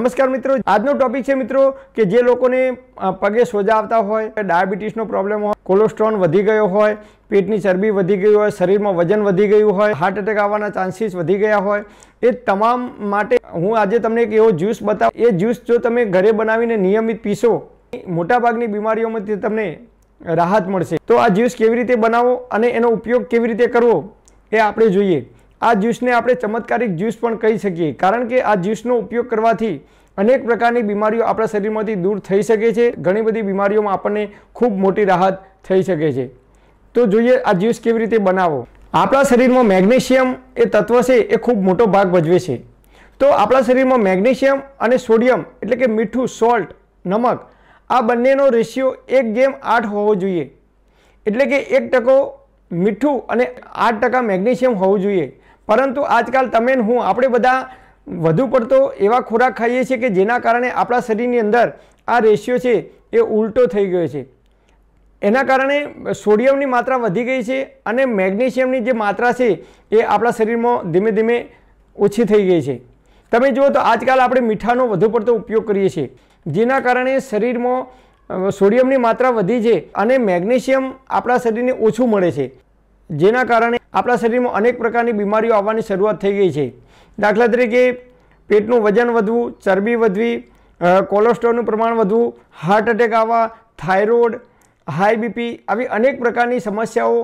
નમસ્કાર મિત્રો આજનો ટોપિક છે મિત્રો કે જે લોકોને પગે સોજા આવતા હોય ડાયાબિટીસનો પ્રોબ્લેમ હોય કોલેસ્ટ્રોલ વધી ગયો હોય પેટની ચરબી વધી ગઈ હોય શરીરમાં વજન વધી ગયું હોય હાર્ટ એટેક આવવાના ચાન્સીસ વધી ગયા હોય એ તમામ માટે હું આજે તમને એક એવો જ્યુસ બતાવ એ જ્યુસ જો તમે ઘરે બનાવીને નિયમિત પીશો મોટાભાગની બીમારીઓમાંથી તમને રાહત મળશે તો આ જ્યુસ કેવી રીતે બનાવો અને એનો ઉપયોગ કેવી રીતે કરવો એ આપણે જોઈએ આ જ્યુસને આપણે ચમત્કારિક જ્યુસ પણ કહી શકીએ કારણ કે આ જ્યુસનો ઉપયોગ કરવાથી અનેક પ્રકારની બીમારીઓ આપણા શરીરમાંથી દૂર થઈ શકે છે ઘણી બધી બીમારીઓમાં આપણને ખૂબ મોટી રાહત થઈ શકે છે તો જોઈએ આ જ્યુસ કેવી રીતે બનાવો આપણા શરીરમાં મેગ્નેશિયમ એ તત્વ છે એ ખૂબ મોટો ભાગ ભજવે છે તો આપણા શરીરમાં મેગ્નેશિયમ અને સોડિયમ એટલે કે મીઠું સોલ્ટ નમક આ બંનેનો રેશિયો એક ગેમ આઠ હોવો જોઈએ એટલે કે એક ટકો મીઠું અને આઠ ટકા મેગ્નેશિયમ હોવું જોઈએ પરંતુ આજકાલ તમે હું આપણે બધા વધુ પડતો એવા ખોરાક ખાઈએ છીએ કે જેના કારણે આપણા શરીરની અંદર આ રેશિયો છે એ ઉલટો થઈ ગયો છે એના કારણે સોડિયમની માત્રા વધી ગઈ છે અને મેગ્નેશિયમની જે માત્રા છે એ આપણા શરીરમાં ધીમે ધીમે ઓછી થઈ ગઈ છે તમે જુઓ તો આજકાલ આપણે મીઠાનો વધુ પડતો ઉપયોગ કરીએ છીએ જેના કારણે શરીરમાં સોડિયમની માત્રા વધી છે અને મેગ્નેશિયમ આપણા શરીરને ઓછું મળે છે જેના કારણે આપણા શરીરમાં અનેક પ્રકારની બીમારીઓ આવવાની શરૂઆત થઈ ગઈ છે દાખલા તરીકે પેટનું વજન વધવું ચરબી વધવી કોલેસ્ટ્રોલનું પ્રમાણ વધવું હાર્ટ એટેક આવવા થાઇરોઇડ હાઈ બીપી આવી અનેક પ્રકારની સમસ્યાઓ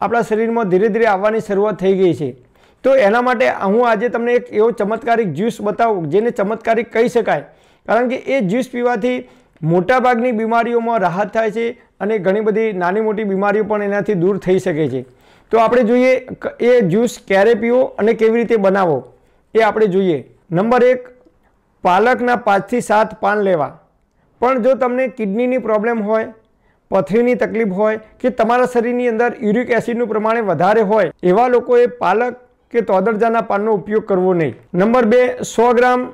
આપણા શરીરમાં ધીરે ધીરે આવવાની શરૂઆત થઈ ગઈ છે તો એના માટે હું આજે તમને એક એવો ચમત્કારિક જ્યુસ બતાવું જેને ચમત્કારિક કહી શકાય કારણ કે એ જ્યુસ પીવાથી મોટાભાગની બીમારીઓમાં રાહત થાય છે અને ઘણી બધી નાની મોટી બીમારીઓ પણ એનાથી દૂર થઈ શકે છે તો આપણે જોઈએ એ જ્યુસ ક્યારે પીવો અને કેવી રીતે બનાવો એ આપણે જોઈએ નંબર એક પાલકના પાંચથી સાત પાન લેવા પણ જો તમને કિડનીની પ્રોબ્લેમ હોય પથરીની તકલીફ હોય કે તમારા શરીરની અંદર યુરિક એસિડનું પ્રમાણ વધારે હોય એવા લોકોએ પાલક કે તોદરજાના પાનનો ઉપયોગ કરવો નહીં નંબર બે સો ગ્રામ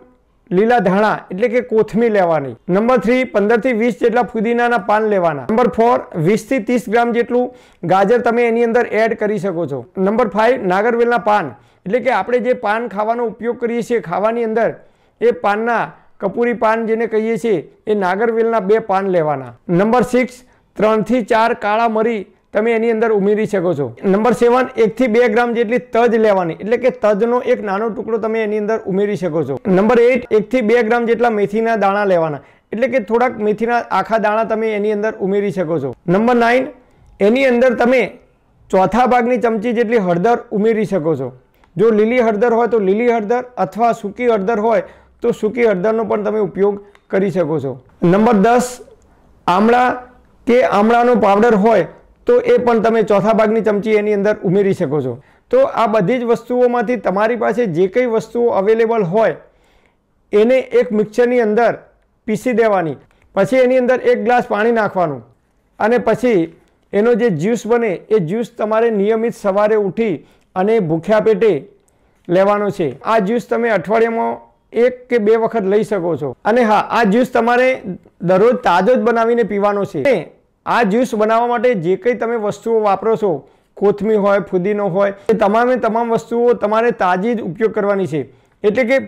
લીલા ધાણા એટલે કે કોથમી લેવાની નંબર થ્રી પંદરથી વીસ જેટલા ફુદીનાના પાન લેવાના નંબર ફોર વીસથી ત્રીસ ગ્રામ જેટલું ગાજર તમે એની અંદર એડ કરી શકો છો નંબર ફાઇવ નાગરવેલના પાન એટલે કે આપણે જે પાન ખાવાનો ઉપયોગ કરીએ છીએ ખાવાની અંદર એ પાનના કપૂરી પાન જેને કહીએ છીએ એ નાગરવેલના બે પાન લેવાના નંબર સિક્સ ત્રણથી ચાર કાળા મરી તમે એની અંદર ઉમેરી શકો છો નંબર સેવન એકથી બે ગ્રામ જેટલી તજ લેવાની એટલે કે તજનો એક નાનો ટુકડો તમે એની અંદર ઉમેરી શકો છો નંબર એઇટ એકથી બે ગ્રામ જેટલા મેથીના દાણા લેવાના એટલે કે થોડાક મેથીના આખા દાણા તમે એની અંદર ઉમેરી શકો છો નંબર નાઇન એની અંદર તમે ચોથા ભાગની ચમચી જેટલી હળદર ઉમેરી શકો છો જો લીલી હળદર હોય તો લીલી હળદર અથવા સૂકી હળદર હોય તો સૂકી હળદરનો પણ તમે ઉપયોગ કરી શકો છો નંબર દસ આમળા કે આમળાનો પાવડર હોય તો એ પણ તમે ચોથા ભાગની ચમચી એની અંદર ઉમેરી શકો છો તો આ બધી જ વસ્તુઓમાંથી તમારી પાસે જે કંઈ વસ્તુઓ અવેલેબલ હોય એને એક મિક્સરની અંદર પીસી દેવાની પછી એની અંદર એક ગ્લાસ પાણી નાખવાનું અને પછી એનો જે જ્યુસ બને એ જ્યુસ તમારે નિયમિત સવારે ઉઠી અને ભૂખ્યા પેટે લેવાનો છે આ જ્યુસ તમે અઠવાડિયામાં એક કે બે વખત લઈ શકો છો અને હા આ જ્યુસ તમારે દરરોજ તાજો જ બનાવીને પીવાનો છે આ જ્યુસ બનાવવા માટે જે કંઈ તમે વસ્તુઓ વાપરો છો કોથમી હોય ફુદીનો હોય એ તમામે તમામ વસ્તુઓ તમારે તાજી જ ઉપયોગ કરવાની છે એટલે કે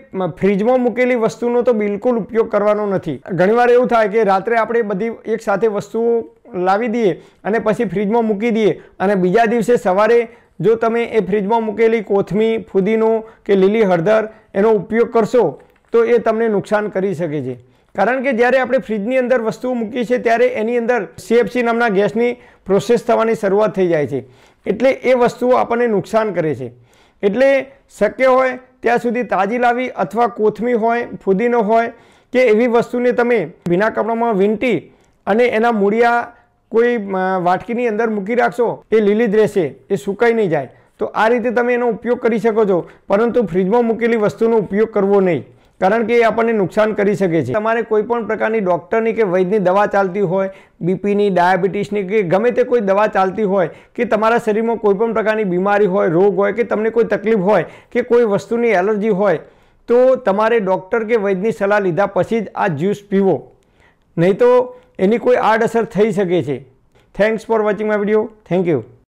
ફ્રીજમાં મૂકેલી વસ્તુનો તો બિલકુલ ઉપયોગ કરવાનો નથી ઘણીવાર એવું થાય કે રાત્રે આપણે બધી એકસાથે વસ્તુઓ લાવી દઈએ અને પછી ફ્રીજમાં મૂકી દઈએ અને બીજા દિવસે સવારે જો તમે એ ફ્રીજમાં મૂકેલી કોથમી ફુદીનો કે લીલી હળદર એનો ઉપયોગ કરશો તો એ તમને નુકસાન કરી શકે છે કારણ કે જ્યારે આપણે ફ્રીજની અંદર વસ્તુઓ મૂકીએ છીએ ત્યારે એની અંદર સીએફસી નામના ગેસની પ્રોસેસ થવાની શરૂઆત થઈ જાય છે એટલે એ વસ્તુઓ આપણને નુકસાન કરે છે એટલે શક્ય હોય ત્યાં સુધી તાજી લાવી અથવા કોથમી હોય ફુદીનો હોય કે એવી વસ્તુને તમે ભીના કપડામાં વીંટી અને એના મૂળિયા કોઈ વાટકીની અંદર મૂકી રાખશો એ લીલી જ રહેશે એ સુકાઈ નહીં જાય તો આ રીતે તમે એનો ઉપયોગ કરી શકો છો પરંતુ ફ્રીજમાં મૂકેલી વસ્તુનો ઉપયોગ કરવો નહીં કારણ કે એ આપણને નુકસાન કરી શકે છે તમારે કોઈપણ પ્રકારની ડૉક્ટરની કે વૈદ્યની દવા ચાલતી હોય બીપીની ડાયાબિટીસની કે ગમે તે કોઈ દવા ચાલતી હોય કે તમારા શરીરમાં કોઈપણ પ્રકારની બીમારી હોય રોગ હોય કે તમને કોઈ તકલીફ હોય કે કોઈ વસ્તુની એલર્જી હોય તો તમારે ડૉક્ટર કે વૈદ્યની સલાહ લીધા પછી જ આ જ્યુસ પીવો નહીં તો એની કોઈ આડઅસર થઈ શકે છે thanks for watching my video thank you